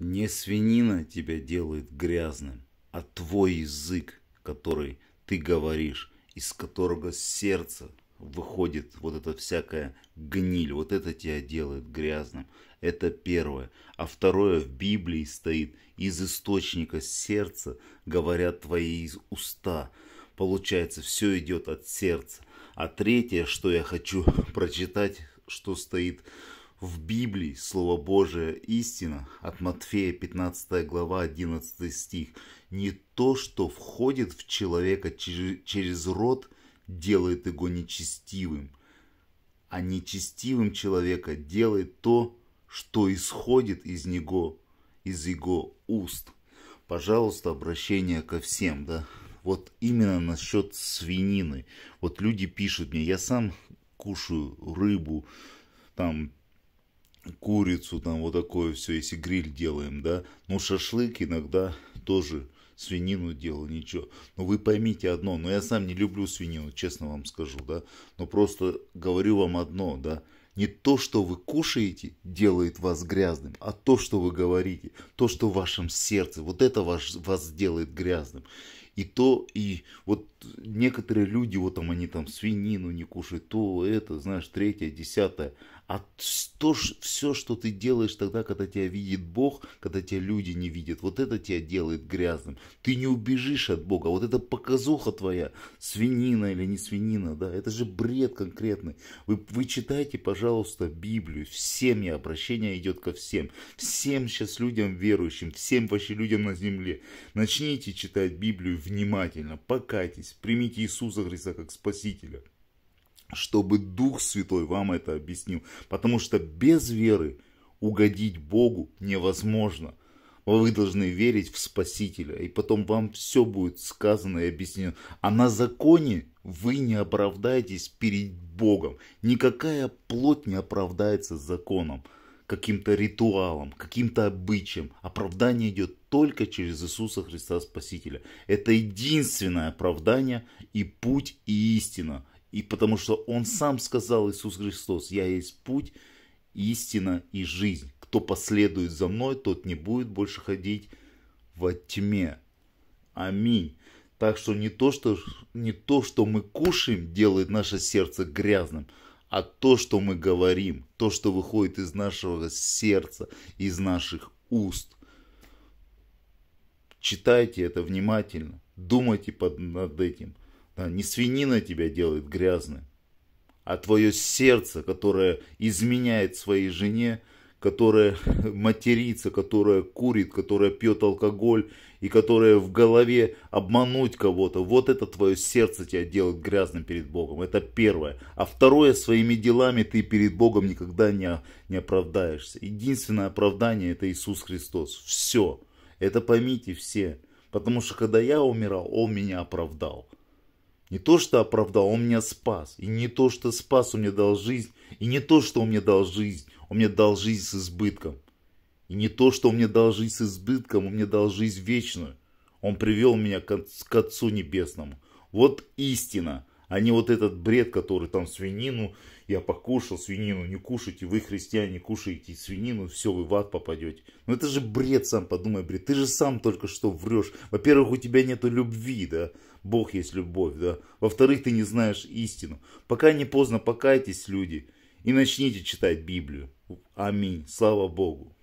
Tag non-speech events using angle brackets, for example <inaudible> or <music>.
Не свинина тебя делает грязным, а твой язык, который ты говоришь, из которого сердце выходит вот эта всякая гниль, вот это тебя делает грязным. Это первое. А второе, в Библии стоит, из источника сердца говорят твои из уста. Получается, все идет от сердца. А третье, что я хочу <laughs> прочитать, что стоит в Библии Слово Божие истина от Матфея 15 глава 11 стих. Не то, что входит в человека через рот, делает его нечестивым, а нечестивым человека делает то, что исходит из него, из его уст. Пожалуйста, обращение ко всем, да. Вот именно насчет свинины. Вот люди пишут мне, я сам кушаю рыбу, там курицу, там вот такое все, если гриль делаем, да. Ну, шашлык иногда тоже свинину делал, ничего. Но вы поймите одно, но я сам не люблю свинину, честно вам скажу, да. Но просто говорю вам одно, да. Не то, что вы кушаете, делает вас грязным, а то, что вы говорите, то, что в вашем сердце, вот это ваш, вас делает грязным. И то, и вот некоторые люди, вот там они там свинину не кушают, то, это, знаешь, третье, десятое. А то, все, что ты делаешь тогда, когда тебя видит Бог, когда тебя люди не видят, вот это тебя делает грязным. Ты не убежишь от Бога. Вот это показуха твоя, свинина или не свинина, да, это же бред конкретный. Вы, вы читайте, пожалуйста, Библию. Всем я обращение идет ко всем. Всем сейчас людям верующим, всем вообще людям на земле. Начните читать Библию, внимательно, покайтесь, примите Иисуса Христа как Спасителя, чтобы Дух Святой вам это объяснил. Потому что без веры угодить Богу невозможно. Вы должны верить в Спасителя, и потом вам все будет сказано и объяснено. А на законе вы не оправдаетесь перед Богом. Никакая плоть не оправдается законом каким-то ритуалом, каким-то обычаем. Оправдание идет только через Иисуса Христа Спасителя. Это единственное оправдание и путь, и истина. И потому что Он сам сказал, Иисус Христос, «Я есть путь, истина и жизнь. Кто последует за мной, тот не будет больше ходить во тьме». Аминь. Так что не то, что, не то, что мы кушаем, делает наше сердце грязным – а то, что мы говорим, то, что выходит из нашего сердца, из наших уст. Читайте это внимательно, думайте под, над этим. Да, не свинина тебя делает грязным, а твое сердце, которое изменяет своей жене, которая <laughs> матерится, которая курит, которая пьет алкоголь и которая в голове обмануть кого-то. Вот это твое сердце тебя делает грязным перед Богом. Это первое. А второе, своими делами ты перед Богом никогда не, не оправдаешься. Единственное оправдание это Иисус Христос. Все. Это поймите все. Потому что когда я умирал, Он меня оправдал. Не то, что оправдал, Он меня спас. И не то, что спас, Он мне дал жизнь. И не то, что Он мне дал жизнь он мне дал жизнь с избытком. И не то, что он мне дал жизнь с избытком, он мне дал жизнь вечную. Он привел меня к, Отцу Небесному. Вот истина, а не вот этот бред, который там свинину, я покушал свинину, не кушайте, вы христиане кушаете свинину, все, вы в ад попадете. Ну это же бред, сам подумай, бред, ты же сам только что врешь. Во-первых, у тебя нет любви, да, Бог есть любовь, да. Во-вторых, ты не знаешь истину. Пока не поздно, покайтесь, люди и начните читать Библию. Аминь. Слава Богу.